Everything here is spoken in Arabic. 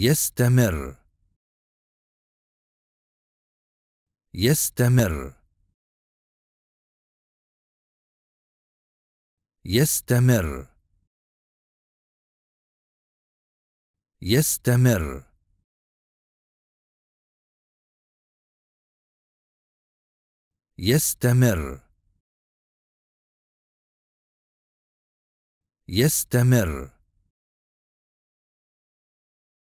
يستمر يستمر يستمر يستمر يستمر يستمر